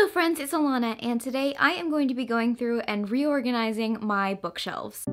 Hello friends, it's Alana and today I am going to be going through and reorganizing my bookshelves.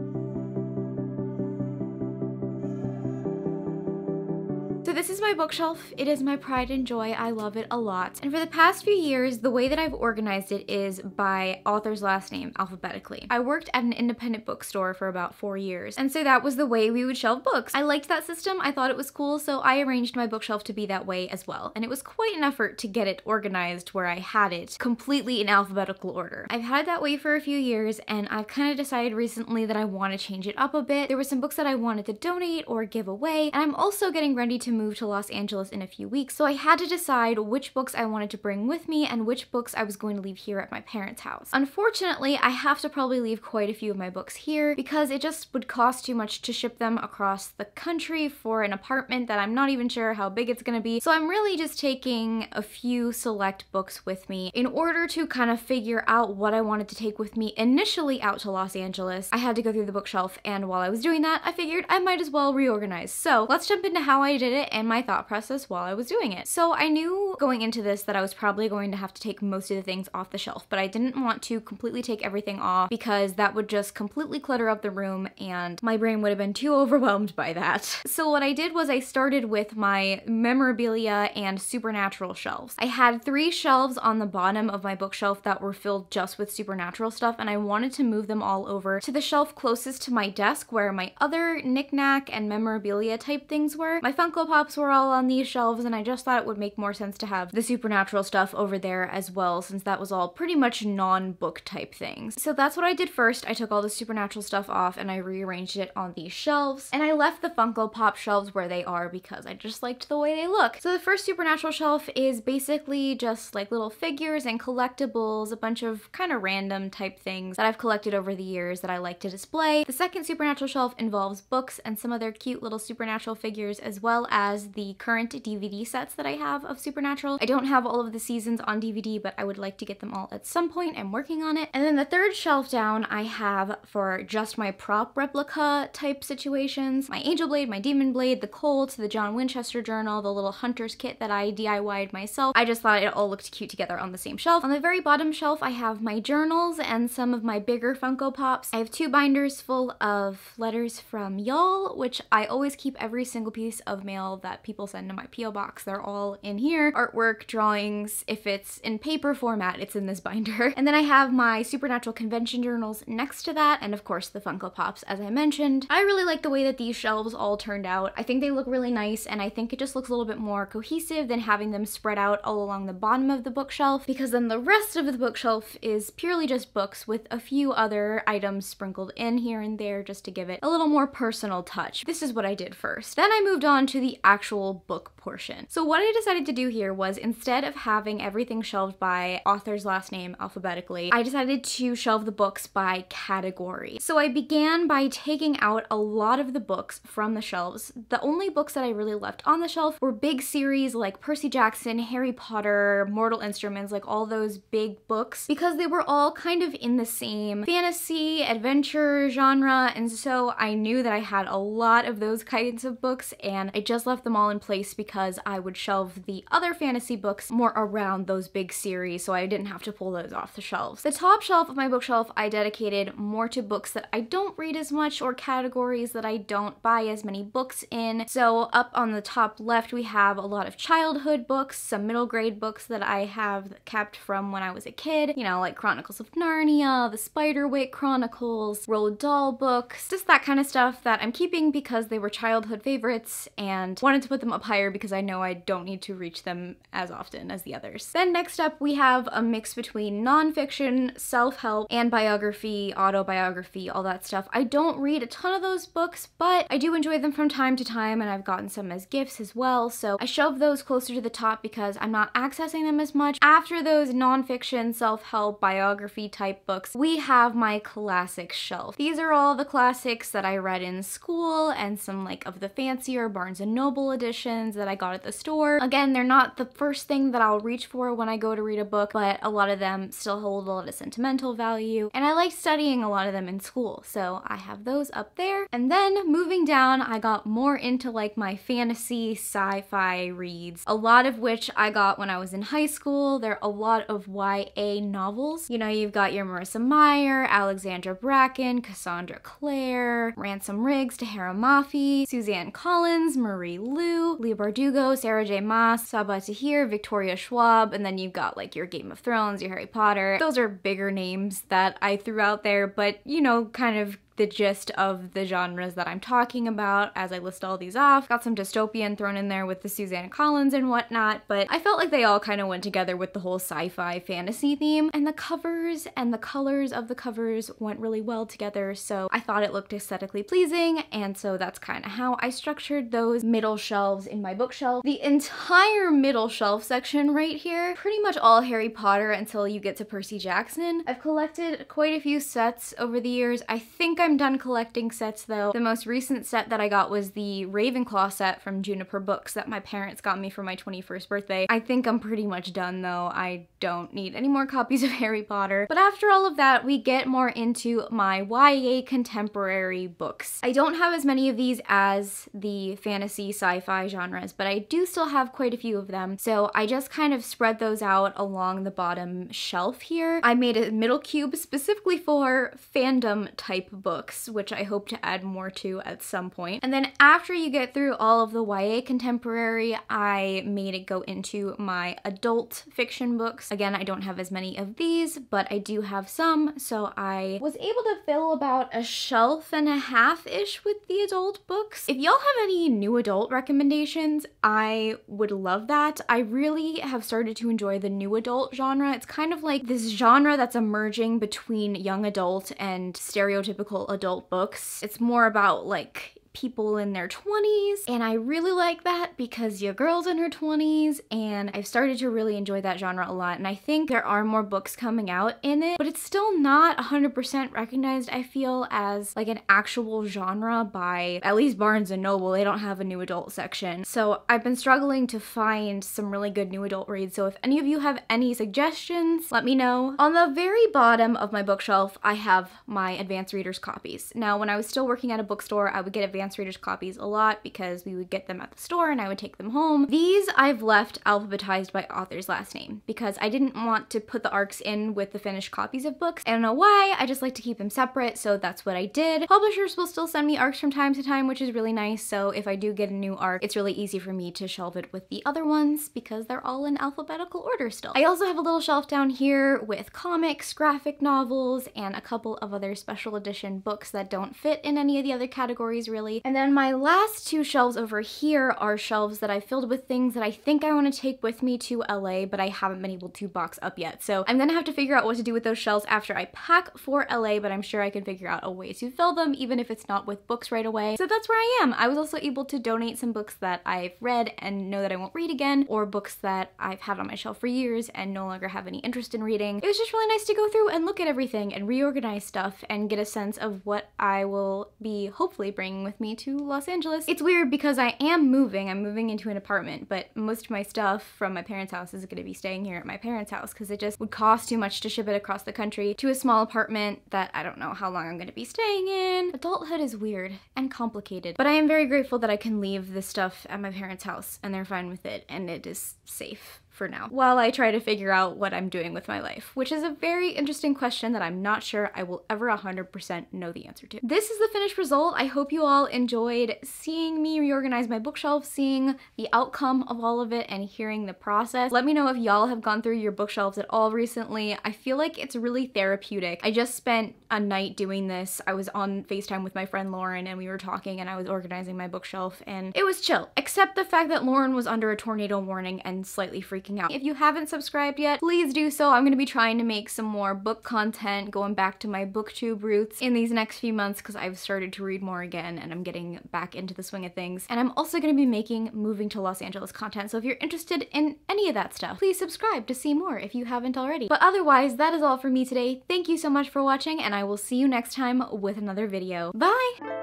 This is my bookshelf. It is my pride and joy. I love it a lot. And for the past few years, the way that I've organized it is by author's last name alphabetically. I worked at an independent bookstore for about four years, and so that was the way we would shelve books. I liked that system. I thought it was cool, so I arranged my bookshelf to be that way as well. And it was quite an effort to get it organized where I had it completely in alphabetical order. I've had it that way for a few years, and I've kind of decided recently that I want to change it up a bit. There were some books that I wanted to donate or give away, and I'm also getting ready to move move to Los Angeles in a few weeks, so I had to decide which books I wanted to bring with me and which books I was going to leave here at my parents' house. Unfortunately, I have to probably leave quite a few of my books here because it just would cost too much to ship them across the country for an apartment that I'm not even sure how big it's gonna be. So I'm really just taking a few select books with me in order to kind of figure out what I wanted to take with me initially out to Los Angeles. I had to go through the bookshelf and while I was doing that, I figured I might as well reorganize. So let's jump into how I did it and and my thought process while I was doing it. So I knew going into this that I was probably going to have to take most of the things off the shelf, but I didn't want to completely take everything off because that would just completely clutter up the room and my brain would have been too overwhelmed by that. So what I did was I started with my memorabilia and supernatural shelves. I had three shelves on the bottom of my bookshelf that were filled just with supernatural stuff and I wanted to move them all over to the shelf closest to my desk where my other knickknack and memorabilia type things were. My Funko Pop cups were all on these shelves and I just thought it would make more sense to have the supernatural stuff over there as well since that was all pretty much non-book type things. So that's what I did first. I took all the supernatural stuff off and I rearranged it on these shelves and I left the Funko Pop shelves where they are because I just liked the way they look. So the first supernatural shelf is basically just like little figures and collectibles, a bunch of kind of random type things that I've collected over the years that I like to display. The second supernatural shelf involves books and some other cute little supernatural figures as well as as the current DVD sets that I have of Supernatural. I don't have all of the seasons on DVD, but I would like to get them all at some point. I'm working on it. And then the third shelf down I have for just my prop replica type situations. My Angel Blade, my Demon Blade, the Colt, the John Winchester Journal, the little Hunter's Kit that I DIY'd myself. I just thought it all looked cute together on the same shelf. On the very bottom shelf, I have my journals and some of my bigger Funko Pops. I have two binders full of letters from y'all, which I always keep every single piece of mail that people send to my P.O. box. They're all in here. Artwork, drawings, if it's in paper format, it's in this binder. And then I have my Supernatural convention journals next to that, and of course the Funko Pops, as I mentioned. I really like the way that these shelves all turned out. I think they look really nice, and I think it just looks a little bit more cohesive than having them spread out all along the bottom of the bookshelf, because then the rest of the bookshelf is purely just books with a few other items sprinkled in here and there just to give it a little more personal touch. This is what I did first. Then I moved on to the actual book portion. So what I decided to do here was instead of having everything shelved by author's last name alphabetically, I decided to shelve the books by category. So I began by taking out a lot of the books from the shelves. The only books that I really left on the shelf were big series like Percy Jackson, Harry Potter, Mortal Instruments, like all those big books because they were all kind of in the same fantasy, adventure genre and so I knew that I had a lot of those kinds of books and I just left them all in place because I would shelve the other fantasy books more around those big series so I didn't have to pull those off the shelves. The top shelf of my bookshelf I dedicated more to books that I don't read as much or categories that I don't buy as many books in. So up on the top left we have a lot of childhood books, some middle grade books that I have kept from when I was a kid, you know like Chronicles of Narnia, the Spiderwick Chronicles, Roald Dahl books, just that kind of stuff that I'm keeping because they were childhood favorites and one wanted to put them up higher because I know I don't need to reach them as often as the others. Then next up we have a mix between nonfiction, self-help, and biography, autobiography, all that stuff. I don't read a ton of those books, but I do enjoy them from time to time and I've gotten some as gifts as well, so I shove those closer to the top because I'm not accessing them as much. After those nonfiction, self-help, biography type books, we have my classic shelf. These are all the classics that I read in school and some like of the fancier Barnes & Noble editions that I got at the store. Again, they're not the first thing that I'll reach for when I go to read a book, but a lot of them still hold a lot of sentimental value. And I like studying a lot of them in school, so I have those up there. And then moving down, I got more into like my fantasy sci-fi reads, a lot of which I got when I was in high school. There are a lot of YA novels. You know, you've got your Marissa Meyer, Alexandra Bracken, Cassandra Clare, Ransom Riggs, Tahereh Mafi, Suzanne Collins, Marie Liu, Leah Bardugo, Sarah J. Maas, Sabah Tahir, Victoria Schwab, and then you've got like your Game of Thrones, your Harry Potter. Those are bigger names that I threw out there, but you know, kind of the gist of the genres that I'm talking about as I list all these off. Got some dystopian thrown in there with the Susanna Collins and whatnot, but I felt like they all kind of went together with the whole sci-fi fantasy theme. And the covers and the colors of the covers went really well together, so I thought it looked aesthetically pleasing, and so that's kind of how I structured those middle shelves in my bookshelf. The entire middle shelf section right here, pretty much all Harry Potter until you get to Percy Jackson. I've collected quite a few sets over the years. I think I'm done collecting sets though. The most recent set that I got was the Ravenclaw set from Juniper Books that my parents got me for my 21st birthday. I think I'm pretty much done though. I don't need any more copies of Harry Potter. But after all of that, we get more into my YA contemporary books. I don't have as many of these as the fantasy sci-fi genres, but I do still have quite a few of them. So I just kind of spread those out along the bottom shelf here. I made a middle cube specifically for fandom type books books, which I hope to add more to at some point. And then after you get through all of the YA contemporary, I made it go into my adult fiction books. Again, I don't have as many of these, but I do have some, so I was able to fill about a shelf and a half-ish with the adult books. If y'all have any new adult recommendations, I would love that. I really have started to enjoy the new adult genre. It's kind of like this genre that's emerging between young adult and stereotypical adult books. It's more about like people in their 20s. And I really like that because your girl's in her 20s and I've started to really enjoy that genre a lot. And I think there are more books coming out in it, but it's still not 100% recognized, I feel, as like an actual genre by at least Barnes & Noble. They don't have a new adult section. So I've been struggling to find some really good new adult reads. So if any of you have any suggestions, let me know. On the very bottom of my bookshelf, I have my advanced readers copies. Now, when I was still working at a bookstore, I would get advanced advanced reader's copies a lot because we would get them at the store and I would take them home. These I've left alphabetized by author's last name because I didn't want to put the arcs in with the finished copies of books. I don't know why, I just like to keep them separate, so that's what I did. Publishers will still send me arcs from time to time, which is really nice, so if I do get a new arc, it's really easy for me to shelve it with the other ones because they're all in alphabetical order still. I also have a little shelf down here with comics, graphic novels, and a couple of other special edition books that don't fit in any of the other categories really. And then my last two shelves over here are shelves that I filled with things that I think I wanna take with me to LA, but I haven't been able to box up yet. So I'm gonna have to figure out what to do with those shelves after I pack for LA, but I'm sure I can figure out a way to fill them, even if it's not with books right away. So that's where I am. I was also able to donate some books that I've read and know that I won't read again, or books that I've had on my shelf for years and no longer have any interest in reading. It was just really nice to go through and look at everything and reorganize stuff and get a sense of what I will be hopefully bringing with me me to Los Angeles. It's weird because I am moving. I'm moving into an apartment, but most of my stuff from my parents' house is gonna be staying here at my parents' house because it just would cost too much to ship it across the country to a small apartment that I don't know how long I'm gonna be staying in. Adulthood is weird and complicated, but I am very grateful that I can leave this stuff at my parents' house and they're fine with it and it is safe for now, while I try to figure out what I'm doing with my life, which is a very interesting question that I'm not sure I will ever 100% know the answer to. This is the finished result. I hope you all enjoyed seeing me reorganize my bookshelf, seeing the outcome of all of it, and hearing the process. Let me know if y'all have gone through your bookshelves at all recently. I feel like it's really therapeutic. I just spent a night doing this. I was on FaceTime with my friend Lauren and we were talking and I was organizing my bookshelf and it was chill, except the fact that Lauren was under a tornado warning and slightly freaked out. If you haven't subscribed yet, please do so. I'm gonna be trying to make some more book content, going back to my booktube roots in these next few months because I've started to read more again and I'm getting back into the swing of things. And I'm also gonna be making moving to Los Angeles content. So if you're interested in any of that stuff, please subscribe to see more if you haven't already. But otherwise, that is all for me today. Thank you so much for watching and I will see you next time with another video. Bye!